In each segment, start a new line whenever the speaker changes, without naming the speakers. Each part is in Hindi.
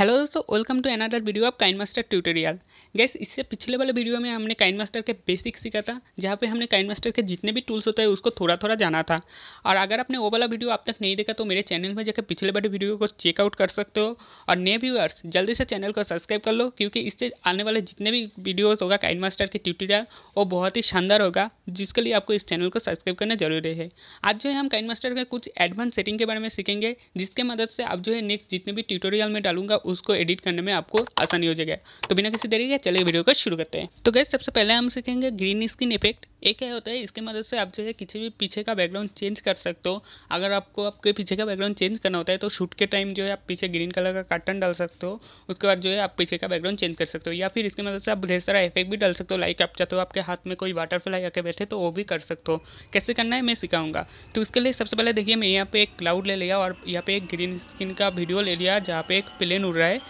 हेलो दोस्तों welcome to another video of KineMaster tutorial guys इससे पिछले वाले वीडियो में हमने काइन मास्टर के बेसिक सीखा था जहाँ पे हमने काइन मास्टर के जितने भी टूल्स होते हैं उसको थोड़ा थोड़ा जाना था और अगर आपने वो वाला वीडियो अब तक नहीं देखा तो मेरे चैनल में जाकर पिछले वाले वीडियो को चेकआउट कर सकते हो और नए व्यूअर्स जल्दी से चैनल को सब्सक्राइब कर लो क्योंकि इससे आने वाले जितने भी वीडियोज़ होगा काइन मास्टर के ट्यूटोरियल वो बहुत ही शानदार होगा जिसके लिए आपको इस चैनल को सब्सक्राइब करना जरूरी है आज जो है हम काइन मास्टर के कुछ एडवांस सेटिंग के बारे में सीखेंगे जिसके मदद से आप जो है नेक्स्ट जितने भी ट्यूटोरियल में डालूंगा उसको एडिट करने में आपको आसानी हो जाएगा तो बिना किसी तरीके चले वीडियो को शुरू करते हैं तो गैस सबसे पहले हम सीखेंगे ग्रीन स्क्रीन इफेक्ट एक क्या होता है इसके मदद से आप जो है किसी भी पीछे का बैकग्राउंड चेंज कर सकते हो अगर आपको आपके पीछे का बैकग्राउंड चेंज करना होता है तो शूट के टाइम जो है आप पीछे ग्रीन कलर का कार्टन डाल सकते हो उसके बाद जो है आप पीछे का बैकग्राउंड चेंज कर सकते हो या फिर इसके मदद से आप ढेर सारा इफेक्ट भी डाल सकते हो लाइक आप चाहते हो आपके हाथ में कोई वाटरफ्लाई आके बैठे तो वो भी कर सकते हो कैसे करना है मैं सिखाऊंगा तो उसके लिए सबसे पहले देखिए मैं यहाँ पे एक क्लाउड ले लिया और यहाँ पे एक ग्रीन स्किन का वीडियो ले लिया जहाँ पे एक प्लेन उड़ रहा है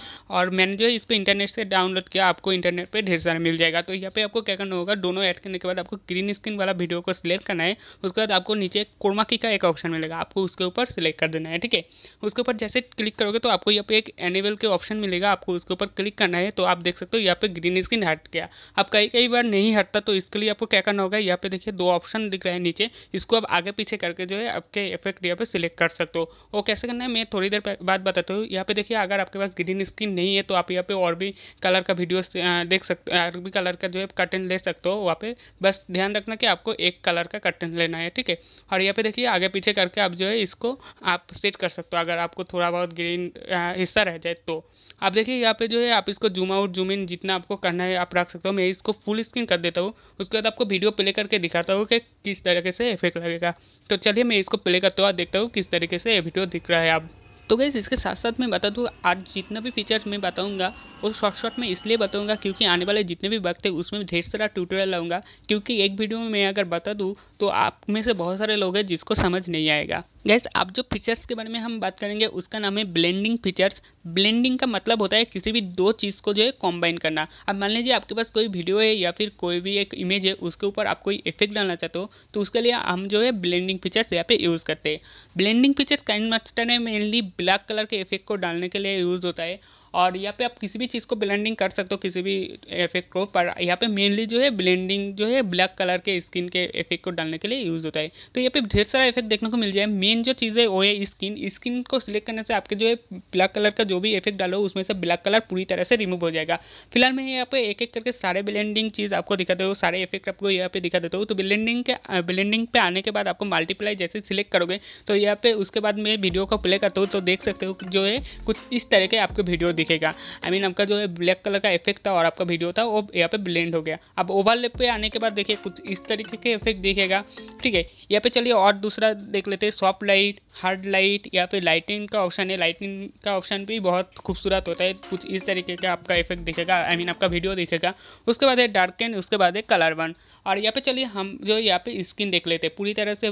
और मैंने जो है इसको इंटरनेट से डाउनलोड किया आपको इंटरनेट पर ढेर सारा मिल जाएगा तो यहाँ पे आपको क्या करना होगा दोनों ऐड करने के बाद आपको ग्रीन स्क्रीन वाला वीडियो को सिलेक्ट करना है उसके बाद आपको नीचे कोरमा की का एक ऑप्शन मिलेगा आपको उसके ऊपर सिलेक्ट कर देना है ठीक है उसके ऊपर जैसे क्लिक करोगे तो आपको यहाँ पे एक एनेबल के ऑप्शन मिलेगा आपको उसके ऊपर क्लिक करना है तो आप देख सकते हो यहाँ पे ग्रीन स्क्रीन हट गया अब कई कई बार नहीं हटता तो इसके लिए आपको क्या करना होगा यहाँ पे देखिए दो ऑप्शन दिख रहा है नीचे इसको आप आगे पीछे करके जो है आपके इफेक्ट यहाँ पे सिलेक्ट कर सकते हो वो कैसे करना है मैं थोड़ी देर बाद बताता हूँ यहाँ पे देखिए अगर आपके पास पास ग्रीन स्क्रीन नहीं है तो आप यहाँ पे और भी कलर का वीडियो देख सकते और भी कलर का जो है कर्टन ले सकते हो वहाँ पे बस ध्यान रखना कि आपको एक कलर का कर्टन लेना है ठीक है और यहाँ पे देखिए आगे पीछे करके आप जो है इसको आप सेट कर सकते हो अगर आपको थोड़ा बहुत ग्रीन हिस्सा रह जाए तो आप देखिए यहाँ पर जो है आप इसको जूम आउट जूम इन जितना आपको करना है आप रख सकते हो मैं इसको फुल स्क्रीन कर देता हूँ उसके बाद आपको वीडियो प्ले करके दिखाता हूँ कि किस तरीके से इफेक्ट लगेगा तो चलिए मैं इसको प्ले करता हुआ देखता हूँ किस तरीके से ये वीडियो दिख रहा है आप तो गैस इसके साथ साथ मैं बता दूँ आज जितना भी फीचर्स मैं बताऊँगा वो शॉर्ट शॉर्ट में इसलिए बताऊँगा क्योंकि आने वाले जितने भी वक्त है उसमें ढेर सारा ट्यूटोरियल लाऊंगा क्योंकि एक वीडियो में मैं अगर बता दूँ तो आप में से बहुत सारे लोग हैं जिसको समझ नहीं आएगा गैस आप जो फीचर्स के बारे में हम बात करेंगे उसका नाम है ब्लेंडिंग फीचर्स ब्लेंडिंग का मतलब होता है किसी भी दो चीज़ को जो है कॉम्बाइन करना अब मान लीजिए आपके पास कोई वीडियो है या फिर कोई भी एक इमेज है उसके ऊपर आप कोई इफेक्ट डालना चाहते हो तो उसके लिए हम जो है ब्लेंडिंग फीचर्स यहाँ पे यूज़ करते हैं ब्लेंडिंग फीचर्स काइन मास्टर में मेनली ब्लैक कलर के इफेक्ट को डालने के लिए यूज़ होता है और यहाँ पे आप किसी भी चीज़ को ब्लेंडिंग कर सकते हो किसी भी इफेक्ट को पर यहाँ पे मेनली जो है ब्लेंडिंग जो है ब्लैक कलर के स्किन के इफेक्ट को डालने के लिए यूज़ होता है तो यहाँ पे ढेर सारा इफेक्ट देखने को मिल जाए मेन जो चीज़ है वो है स्किन स्किन को सिलेक्ट करने से आपके जो है ब्लैक कलर का जो भी इफेक्ट डालो उसमें से ब्लैक कलर पूरी तरह से रिमूव हो जाएगा फिलहाल मैं यहाँ पे एक एक करके सारे ब्लेंडिंग चीज़ आपको दिखाते हो सारे इफेक्ट आपको यहाँ पे दिखा देता हूँ तो ब्लेंडिंग तो के ब्लेंडिंग पे आने के बाद आपको मल्टीप्लाई जैसे सिलेक्ट करोगे तो यहाँ पे उसके बाद मैं वीडियो को प्ले करता हूँ तो देख सकते हो जो है कुछ इस तरह के आपको वीडियो दिखेगा आई मीन आपका जो है ब्लैक कलर का इफेक्ट था और आपका वीडियो था वो यहाँ पे ब्लेंड हो गया अब ओवरलेप पे आने के बाद देखिए कुछ इस तरीके के इफेक्ट दिखेगा ठीक है यहाँ पे चलिए और दूसरा देख लेते हैं सॉफ्ट लाइट हार्ड लाइट यहाँ पे लाइटिंग का ऑप्शन है लाइटिंग का ऑप्शन भी बहुत खूबसूरत होता है कुछ इस तरीके का आपका इफेक्ट दिखेगा आई I मीन mean, आपका वीडियो दिखेगा उसके बाद है डार्क एंड उसके बाद है कलर वन और यहाँ पे चलिए हम जो है यहाँ पे स्किन देख लेते हैं पूरी तरह से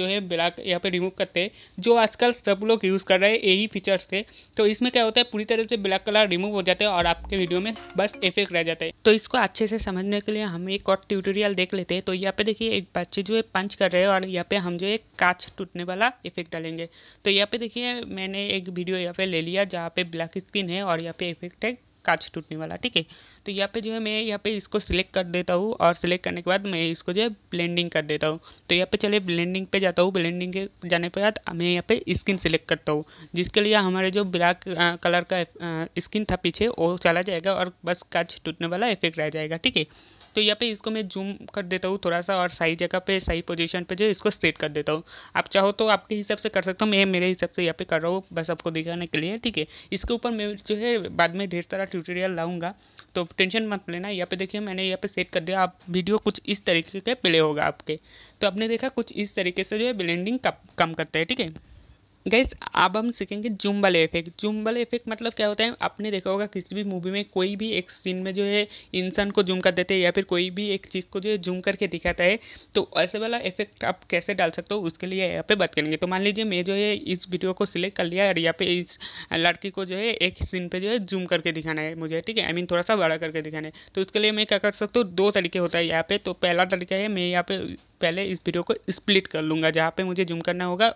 जो है ब्लैक यहाँ पे रिमूव करते हैं जो आजकल सब लोग यूज़ कर रहे हैं यही फीचर्स थे तो इसमें क्या होता है पूरी तरह से ब्लैक कलर रिमूव हो जाते हैं और आपके वीडियो में बस इफेक्ट रह जाता है तो इसको अच्छे से समझने के लिए हम एक और ट्यूटोरियल देख लेते हैं तो यहाँ पे देखिए एक बच्चे जो है पंच कर रहे हैं और यहाँ पे हम जो है कांच टूटने वाला इफेक्ट डालेंगे तो यहाँ पे देखिए मैंने एक वीडियो यहाँ पे ले लिया जहाँ पे ब्लैक स्किन है और यहाँ पे इफेक्ट है कांच टूटने वाला ठीक है तो यहाँ पे जो है मैं यहाँ पे इसको सिलेक्ट कर देता हूँ और सिलेक्ट करने के बाद मैं इसको जो है ब्लेंडिंग कर देता हूँ तो यहाँ पे चले ब्लेंडिंग पे जाता हूँ ब्लेंडिंग के जाने के बाद मैं यहाँ पे स्किन सिलेक्ट करता हूँ जिसके लिए हमारे जो ब्लैक कलर का स्किन था पीछे वो चला जाएगा और बस काच टूटने वाला इफेक्ट रह जाएगा ठीक है तो यहाँ पे इसको मैं जूम कर देता हूँ थोड़ा सा और सही जगह पे सही पोजीशन पे जो इसको सेट कर देता हूँ आप चाहो तो आपके हिसाब से कर सकता हूँ मैं मेरे हिसाब से यहाँ पे कर रहा हूँ बस आपको दिखाने के लिए ठीक है इसके ऊपर मैं जो है बाद में ढेर सारा ट्यूटोरियल लाऊंगा तो टेंशन मत लेना यहाँ पे देखिए मैंने यहाँ पे सेट कर दिया आप वीडियो कुछ इस तरीके के प्ले होगा आपके तो आपने देखा कुछ इस तरीके से जो है ब्लेंडिंग काम करता है ठीक है गैस अब हम सीखेंगे जूम वाले इफेक्ट जूम वाले इफेक्ट मतलब क्या होता है आपने देखा होगा किसी भी मूवी में कोई भी एक सीन में जो है इंसान को जूम कर देते हैं या फिर कोई भी एक चीज़ को जो है जूम करके दिखाता है तो ऐसे वाला इफेक्ट आप कैसे डाल सकते हो उसके लिए यहाँ पे बात करेंगे तो मान लीजिए मैं जो है इस वीडियो को सिलेक्ट कर लिया और यहाँ पे इस लड़की को जो है एक सीन पर जो है जूम करके दिखाना है मुझे ठीक है आई मीन थोड़ा सा बड़ा करके दिखाना है तो उसके लिए मैं क्या कर सकता हूँ दो तरीके होता है यहाँ पे तो पहला तरीका है मैं यहाँ पे पहले इस वीडियो को स्प्लिट कर लूँगा जहाँ पे मुझे जूम करना होगा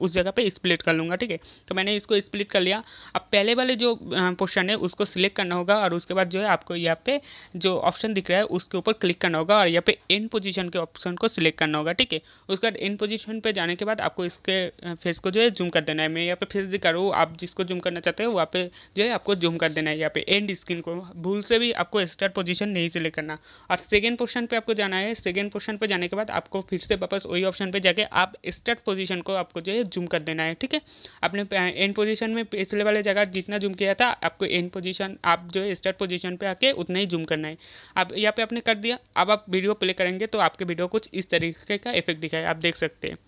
उस जगह पे स्प्लिट कर लूँगा ठीक है तो मैंने इसको स्प्लिट कर लिया अब पहले वाले जो पोर्शन है उसको सिलेक्ट करना होगा और उसके बाद जो है आपको यहाँ पे जो ऑप्शन दिख रहा है उसके ऊपर क्लिक करना होगा और यहाँ पे एंड पोजिशन के ऑप्शन को सिलेक्ट करना होगा ठीक है उसके बाद एंड पोजिशन पर जाने के बाद आपको इसके फेस को जो है जूम कर देना है मैं यहाँ पर फेस दिखा रहा हूँ आप जिसको जूम करना चाहते हो वहाँ पर जो है आपको जूम कर देना है यहाँ पे एंड स्क्रीन को भूल से भी आपको स्टार्ट पोजीशन नहीं सिलेक्ट करना और सेकेंड पोर्शन पर आपको जाना है सेकेंड पोर्शन पर जाने के बाद आपको फिर से वापस वही ऑप्शन पे जाके आप स्टार्ट पोजीशन को आपको जो है जूम कर देना है ठीक है आपने एंड पोजीशन में पिछले वाले जगह जितना जूम किया था आपको एंड पोजीशन आप जो है स्टार्ट पोजीशन पे आके उतना ही जूम करना है आप यहाँ पे आपने कर दिया अब आप वीडियो प्ले करेंगे तो आपके वीडियो कुछ इस तरीके का इफेक्ट दिखाए आप देख सकते हैं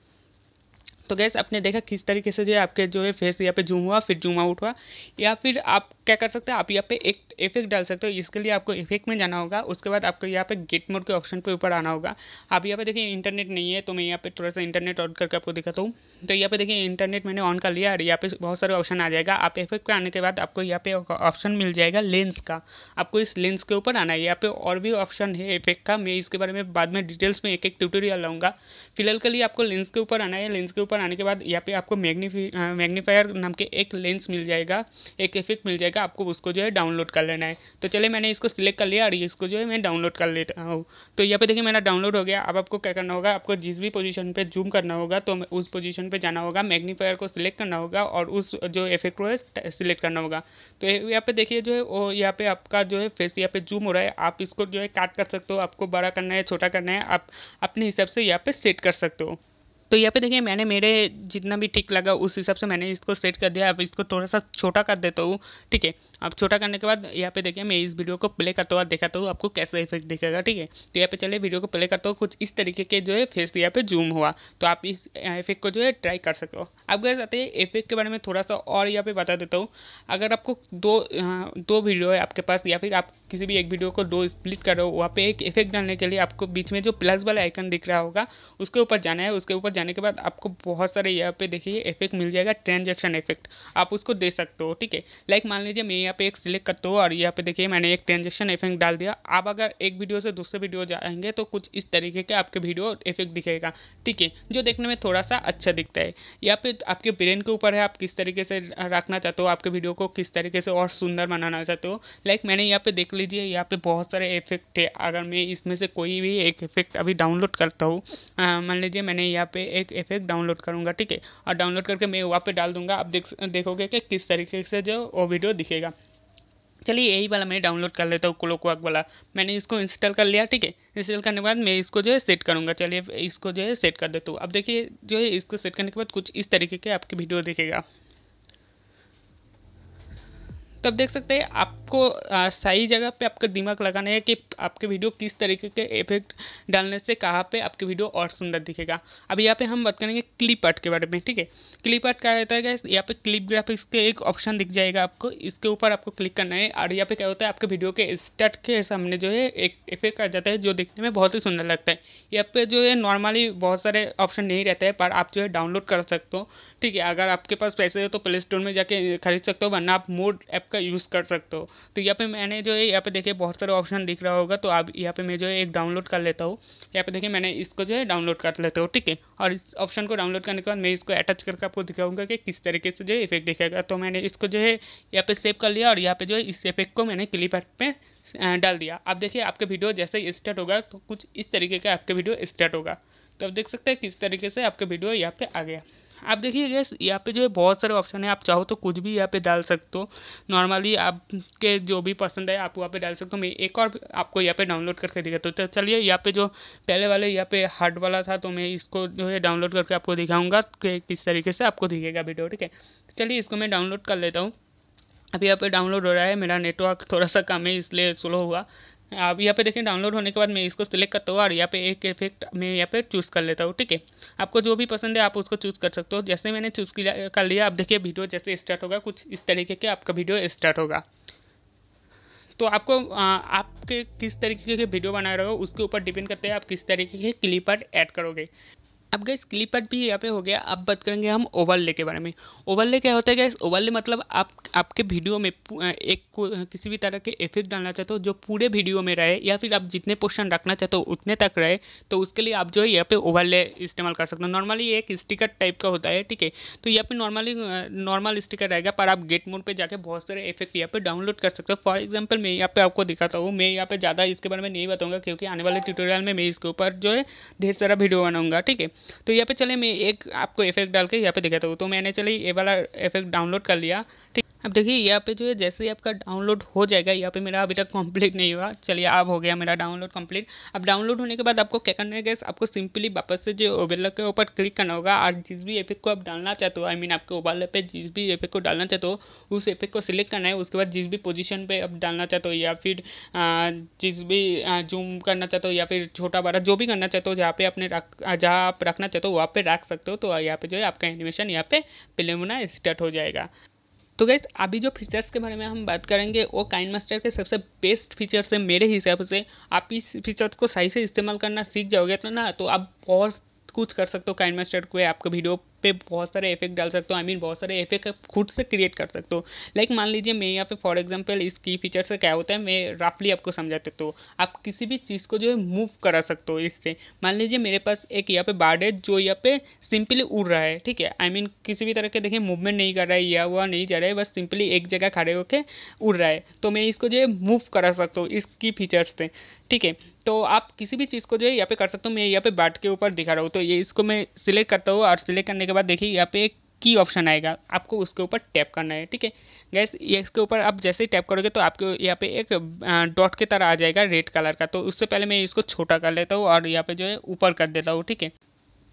तो गैस आपने देखा किस तरीके से जो है आपके जो है फेस यहाँ पे जूम हुआ फिर जूम आउट हुआ या फिर आप क्या कर सकते हैं आप यहाँ पे एक इफेक्ट डाल सकते हो इसके लिए आपको इफेक्ट में जाना होगा उसके बाद आपको यहाँ पे गेट मोड के ऑप्शन पे ऊपर आना होगा आप यहाँ पे देखिए इंटरनेट नहीं है तो मैं यहाँ पे थोड़ा सा इंटरनेट ऑन करके आपको दिखाता हूँ तो यहाँ पे देखिए इंटरनेट मैंने ऑन कर लिया और यहाँ पे बहुत सारे ऑप्शन आ जाएगा आप इफेक्ट पर आने के बाद आपको यहाँ पे ऑप्शन मिल जाएगा लेंस का आपको इस लेंस के ऊपर आना है यहाँ पे और भी ऑप्शन है इफेक्ट का मैं इसके बारे में बाद में डिटेल्स में एक एक ट्यूटोरियल लाऊंगा फिलहाल के लिए आपको लेंस के ऊपर आना है लेंस के ऊपर ऊपर आने के बाद यहाँ पे आपको मैग्नीफी मैग्नीफायर नाम के एक लेंस मिल जाएगा एक इफेक्ट मिल जाएगा आपको उसको जो है डाउनलोड कर लेना है तो चले मैंने इसको सिलेक्ट कर लिया और इसको जो है मैं डाउनलोड कर लेता हूँ तो यहाँ पे देखिए मेरा डाउनलोड हो गया अब आपको क्या करना होगा आपको जिस भी पोजिशन पर जूम करना होगा तो उस पोजिशन पर जाना होगा मैग्नीफायर को सिलेक्ट करना होगा और उस जो इफेक्ट को है सिलेक्ट करना होगा तो यहाँ पे देखिए जो है वो यहाँ पे आपका जो है फेस यहाँ पे जूम हो रहा है आप इसको जो है काट कर सकते हो आपको बड़ा करना है छोटा करना है आप अपने हिसाब से यहाँ पे सेट कर सकते हो तो यहाँ पे देखिए मैंने मेरे जितना भी ठीक लगा उस हिसाब से मैंने इसको सेट कर दिया अब इसको थोड़ा सा छोटा कर देता हूँ ठीक है अब छोटा करने के बाद यहाँ पे देखिए मैं इस वीडियो को प्ले करता हूँ देखा हूँ आपको कैसा इफेक्ट दिखेगा ठीक है तो यहाँ पे चले वीडियो को प्ले करता हूँ कुछ इस तरीके के जो है फेस यहाँ पे जूम हुआ तो आप इस इफेक्ट को जो है ट्राई कर सको अब गए जाते हैं इफेक्ट के बारे में थोड़ा सा और यहाँ पे बता देता हूँ अगर आपको दो दो वीडियो है आपके पास या फिर आप किसी भी एक वीडियो को दो स्प्लिट करो वहाँ पे एक इफेक्ट डालने के लिए आपको बीच में जो प्लस वाला आइकन दिख रहा होगा उसके ऊपर जाना है उसके ऊपर जाने के बाद आपको बहुत सारे यहाँ पे देखिए इफेक्ट मिल जाएगा ट्रांजेक्शन इफेक्ट आप उसको दे सकते हो ठीक है लाइक मान लीजिए मैं यहाँ पे एक सिलेक्ट करता हूँ और यहाँ पे देखिए मैंने एक ट्रांजेक्शन इफेक्ट डाल दिया आप अगर एक वीडियो से दूसरे वीडियो जाएंगे तो कुछ इस तरीके के आपके वीडियो इफेक्ट दिखेगा ठीक है जो देखने में थोड़ा सा अच्छा दिखता है यहाँ पे आपके ब्रेन के ऊपर है आप किस तरीके से रखना चाहते हो आपके वीडियो को किस तरीके से और सुंदर बनाना चाहते हो लाइक मैंने यहाँ पे देख लीजिए यहाँ पे बहुत सारे इफेक्ट है अगर मैं इसमें से कोई भी एक इफेक्ट अभी डाउनलोड करता हूँ मान लीजिए मैंने यहाँ पे एक इफेक्ट डाउनलोड करूँगा ठीक है और डाउनलोड करके मैं वहाँ पे डाल दूँगा आप देख देखोगे कि किस तरीके से जो वो वीडियो दिखेगा चलिए यही वाला मैं डाउनलोड कर लेता हूँ क्लोक वर्क वाला मैंने इसको इंस्टॉल कर लिया ठीक है इंस्टॉल करने के बाद मैं इसको जो है सेट करूँगा चलिए इसको जो है सेट कर देता हूँ अब देखिए जो है इसको सेट करने के बाद कुछ इस तरीके के आपकी वीडियो दिखेगा तो आप देख सकते हैं आपको सही जगह पे आपका दिमाग लगाना है कि आपके वीडियो किस तरीके के इफेक्ट डालने से कहाँ पे आपके वीडियो और सुंदर दिखेगा अब यहाँ पे हम बात करेंगे क्लिप आर्ट के बारे में ठीक है क्लिप आर्ट क्या होता है गैस यहाँ पे क्लिप ग्राफिक्स के एक ऑप्शन दिख जाएगा आपको इसके ऊपर आपको क्लिक करना है और यहाँ पे क्या होता है आपके वीडियो के स्टार्ट के सामने जो है एक इफेक्ट आ जाता है जो देखने में बहुत ही सुंदर लगता है यहाँ पे जो है नॉर्मली बहुत सारे ऑप्शन नहीं रहते हैं पर आप जो है डाउनलोड कर सकते हो ठीक है अगर आपके पास पैसे हो तो प्ले स्टोर में जाके खरीद सकते हो वरना आप मोड ऐप का यूज़ कर सकते हो तो यहाँ पे मैंने जो है यहाँ पे देखिए बहुत सारे ऑप्शन दिख रहा होगा तो आप यहाँ पे मैं जो है एक डाउनलोड कर लेता हूँ यहाँ पे देखिए मैंने इसको जो है डाउनलोड कर लेता हूँ ठीक है और इस ऑप्शन को डाउनलोड करने के बाद मैं इसको अटैच करके आपको दिखाऊंगा कि किस तरीके से जो है इफेक्ट दिखेगा तो मैंने इसको जो है यहाँ पर सेव कर लिया और यहाँ पर जो है इस इफेक्ट को मैंने क्लिप आर्ट पे डाल दिया आप देखिए आपके वीडियो जैसे ही स्टार्ट होगा तो कुछ इस तरीके का आपके वीडियो स्टार्ट होगा तो आप देख सकते हैं किस तरीके से आपके वीडियो यहाँ पे आ गया आप देखिए गैस यहाँ पे जो है बहुत सारे ऑप्शन है आप चाहो तो कुछ भी यहाँ पे डाल सकते हो नॉर्मली आपके जो भी पसंद है आप वहाँ पे डाल सकते हो मैं एक और आपको यहाँ पे डाउनलोड करके दिखाता तो चलिए यहाँ पे जो पहले वाले यहाँ पे हार्ड वाला था तो मैं इसको जो है डाउनलोड करके आपको दिखाऊँगा कि किस तरीके से आपको दिखेगा वीडियो ठीक है चलिए इसको मैं डाउनलोड कर लेता हूँ अभी यहाँ पे डाउनलोड हो रहा है मेरा नेटवर्क थोड़ा सा कम है इसलिए स्लो हुआ अब यहाँ पे देखिए डाउनलोड होने के बाद मैं इसको सिलेक्ट करता हूँ और यहाँ पे एक इफेक्ट मैं यहाँ पे चूज़ कर लेता हूँ ठीक है आपको जो भी पसंद है आप उसको चूज़ कर सकते हो जैसे मैंने चूज़ किया कर लिया आप देखिए वीडियो जैसे स्टार्ट होगा कुछ इस तरीके के आपका वीडियो स्टार्ट होगा तो आपको आ, आपके किस तरीके के वीडियो बना रहे हो उसके ऊपर डिपेंड करते हैं आप किस तरीके के क्लिपर ऐड करोगे अब गैस क्लिपर भी यहाँ पे हो गया अब बात करेंगे हम ओवरले के बारे में ओवरले क्या होता है गैस ओवरले मतलब आप आपके वीडियो में एक किसी भी तरह के इफेक्ट डालना चाहते हो जो पूरे वीडियो में रहे या फिर आप जितने पोर्शन रखना चाहते हो उतने तक रहे तो उसके लिए आप जो है यहाँ पे ओवरले इस्तेमाल कर सकते हो नॉर्मली एक स्टिकर टाइप का होता है ठीक है तो यहाँ पर नॉर्मली नॉर्मल स्टिकर रहेगा पर आप गेट मोड पर जाकर बहुत सारे इफेक्ट यहाँ पर डाउनलोड कर सकते हो फॉर एग्जाम्पल मैं यहाँ पे आपको दिखाता हूँ मैं यहाँ पे ज़्यादा इसके बारे में नहीं बताऊँगा क्योंकि आने वाले ट्यूटोरियल में मैं इसके ऊपर जो है ढेर सारा वीडियो बनाऊँगा ठीक है तो यहाँ पे चले मैं एक आपको इफेक्ट डाल के यहाँ पे दिखाता हूँ तो मैंने चले ये वाला इफेक्ट डाउनलोड कर लिया ठीक अब देखिए यहाँ पे जो है जैसे ही आपका डाउनलोड हो जाएगा यहाँ पे मेरा अभी तक कंप्लीट नहीं हुआ चलिए अब हो गया मेरा डाउनलोड कंप्लीट अब डाउनलोड होने के बाद आपको क्या करना है गैस आपको सिंपली वापस से जो ओबेल के ऊपर क्लिक करना होगा और जिस भी एपिक को आप डालना चाहते हो आई मीन आपके ओबाला पे जिस भी एपिक को डालना चाहते हो उस एपिक को सिलेक्ट करना है उसके बाद जिस भी पोजिशन पर आप डालना चाहते हो या फिर जिस भी जूम करना चाहते हो या फिर छोटा बड़ा जो भी करना चाहते हो जहाँ पे आपने रख जहाँ आप रखना चाहते हो वहाँ पर रख सकते हो तो यहाँ पे जो है आपका एनिमेशन यहाँ पे प्ले होना स्टार्ट हो जाएगा तो गैस अभी जो फीचर्स के बारे में हम बात करेंगे वो काइन मास्टर के सबसे बेस्ट फीचर्स है मेरे हिसाब से आप इस फीचर्स को सही से इस्तेमाल करना सीख जाओगे तो ना तो आप बहुत कुछ कर सकते हो काइन मास्टर को आपका वीडियो पे बहुत सारे इफेक्ट डाल सकते हो आई मीन बहुत सारे इफेक्ट आप खुद से क्रिएट कर सकते हो लाइक मान लीजिए मैं यहाँ पे फॉर एग्जांपल इसकी फीचर से क्या होता है मैं राफली आपको समझा देता हूँ आप किसी भी चीज़ को जो है मूव करा सकते हो इससे मान लीजिए मेरे पास एक यहाँ पे बार्ड है जो यहाँ पे सिंपली उड़ रहा है ठीक है आई मीन किसी भी तरह के देखिए मूवमेंट नहीं कर रहा है या हुआ नहीं जा रहा है बस सिंपली एक जगह खड़े होकर उड़ रहा है तो मैं इसको जो है मूव करा सकता हूँ इसकी फीचर्स से ठीक है तो आप किसी भी चीज़ को जो है यहाँ पे कर सकते हो मैं यहाँ पे बाट के ऊपर दिखा रहा हूँ तो ये इसको मैं सिलेक्ट करता हूँ और सिलेक्ट करने के बाद देखिए यहाँ पे एक की ऑप्शन आएगा आपको उसके ऊपर टैप करना है ठीक है गैस इसके ऊपर आप जैसे ही टैप करोगे तो आपके यहाँ पे एक डॉट की तरह आ जाएगा रेड कलर का तो उससे पहले मैं इसको छोटा कर लेता हूँ और यहाँ पे जो है ऊपर कर देता हूँ ठीक है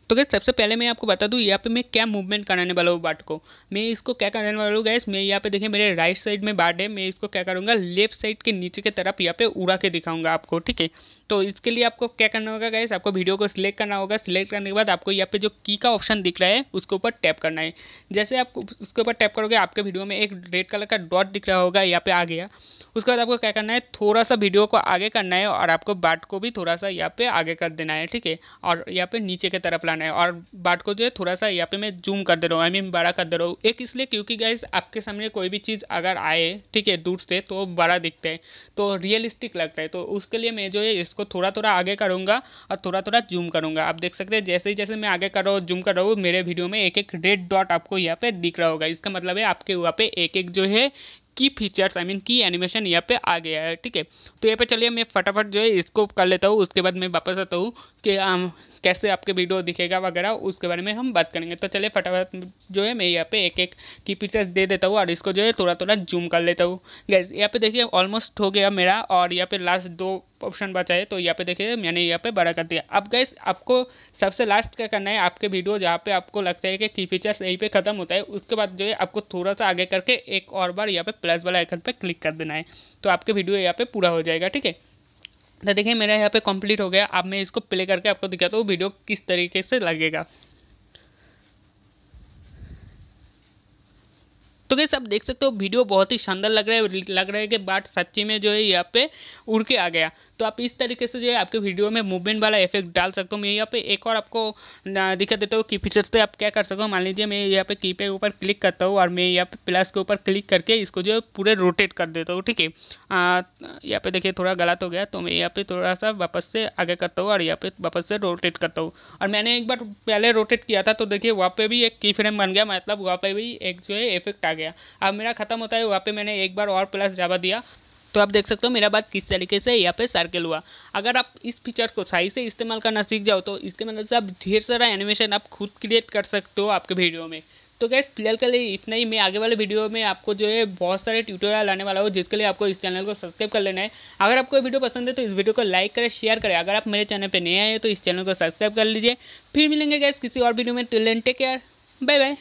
तो गैस सबसे पहले मैं आपको बता दूँ यहाँ पे मैं क्या मूवमेंट कराने वाला हूँ बाट को मैं इसको क्या कराने वाला हूँ गैस मैं यहाँ पे देखिए मेरे राइट साइड में बाट है मैं इसको क्या करूँगा लेफ्ट साइड के नीचे की तरफ यहाँ पे उड़ा के दिखाऊंगा आपको ठीक है तो इसके लिए आपको क्या करना होगा गैस आपको वीडियो को सिलेक्ट करना होगा सिलेक्ट करने के बाद आपको यहाँ पे जो की का ऑप्शन दिख रहा है उसके ऊपर टैप करना है जैसे आप उसके ऊपर टैप करोगे आपके वीडियो में एक रेड कलर का डॉट दिख रहा होगा यहाँ पे आ गया उसके बाद आपको क्या करना है थोड़ा सा वीडियो को आगे करना है और आपको बाट को भी थोड़ा सा यहाँ पे आगे कर देना है ठीक है और यहाँ पे नीचे की तरफ आना है और बाट को जो है थोड़ा सा यहाँ पे मैं जूम कर दे रहा हूँ आई मीन बड़ा कर दे रहा हूँ एक इसलिए क्योंकि गाइज आपके सामने कोई भी चीज़ अगर आए ठीक है दूर से तो बड़ा दिखता है तो रियलिस्टिक लगता है तो उसके लिए मैं जो है इसको थोड़ा थोड़ा आगे करूँगा और थोड़ा थोड़ा जूम करूँगा आप देख सकते हैं जैसे ही जैसे मैं आगे कर रहा हूँ जूम कर रहा हूँ मेरे वीडियो में एक एक रेड डॉट आपको यहाँ पर दिख रहा होगा इसका मतलब है आपके वहाँ पर एक एक जो है key features I mean key animation यहाँ पे आ गया है ठीक है तो यहाँ पे चलिए मैं फटाफट जो है इसको कर लेता हूँ उसके बाद मैं वापस आता हूँ कि आम कैसे आपके वीडियो दिखेगा वगैरह उसके बारे में हम बात करेंगे तो चलिए फटाफट जो है मैं यहाँ पे एक एक की पीसेस दे देता हूँ और इसको जो है थोड़ा थोड़ा जूम कर लेता हूँ गैस यहाँ पे देखिए ऑलमोस्ट हो गया मेरा और यहाँ पे लास्ट दो ऑप्शन बचा है तो यहाँ पे देखिए मैंने यहाँ पे बड़ा कर दिया अब गैस आपको सबसे लास्ट क्या करना है आपके वीडियो जहाँ पे आपको लगता है कि की फीचर्स यहीं पे ख़त्म होता है उसके बाद जो है आपको थोड़ा सा आगे करके एक और बार यहाँ पे प्लस वाला आइकन पे क्लिक कर देना है तो आपके वीडियो यहाँ पे पूरा हो जाएगा ठीक है तो देखिए मेरा यहाँ पे कंप्लीट हो गया अब मैं इसको प्ले करके आपको दिखाता हूँ वीडियो किस तरीके से लगेगा तो गैस आप देख सकते हो वीडियो बहुत ही शानदार लग रहा है लग रहा है कि बाट सच्ची में जो है यहाँ पे उड़ के आ गया तो आप इस तरीके से जो है आपके वीडियो में मूवमेंट वाला इफेक्ट डाल सकते हो मैं यहाँ पे एक और आपको दिखा देता हूँ की फीचर्स पे आप क्या कर सकते हो मान लीजिए मैं यहाँ पे की पे ऊपर क्लिक करता हूँ और मैं यहाँ पे प्लस के ऊपर क्लिक करके इसको जो है पूरे रोटेट कर देता हूँ ठीक है यहाँ पे देखिए थोड़ा गलत हो गया तो मैं यहाँ पे थोड़ा सा वापस से आगे करता हूँ और यहाँ पे वापस से रोटेट करता हूँ और मैंने एक बार पहले रोटेट किया था तो देखिए वहाँ पे भी एक की फ्रेम बन गया मतलब वहाँ पे भी एक जो है इफेक्ट आ गया अब मेरा खत्म होता है वहाँ पे मैंने एक बार और प्लस जावा दिया तो आप देख सकते हो मेरा बात किस तरीके से यहाँ पे सर्कल हुआ अगर आप इस फीचर को सही से इस्तेमाल करना सीख जाओ तो इसके मदद मतलब से आप ढेर सारा एनिमेशन आप खुद क्रिएट कर सकते हो आपके वीडियो में तो गैस फिलहाल के लिए इतना ही मैं आगे वाले वीडियो में आपको जो है बहुत सारे ट्यूटोरियल आने वाला हो जिसके लिए आपको इस चैनल को सब्सक्राइब कर लेना है अगर आपको वीडियो पसंद है तो इस वीडियो को लाइक करें शेयर करें अगर आप मेरे चैनल पर नए आए तो इस चैनल को सब्सक्राइब कर लीजिए फिर मिलेंगे गैस किसी और वीडियो में टेक केयर बाय बाय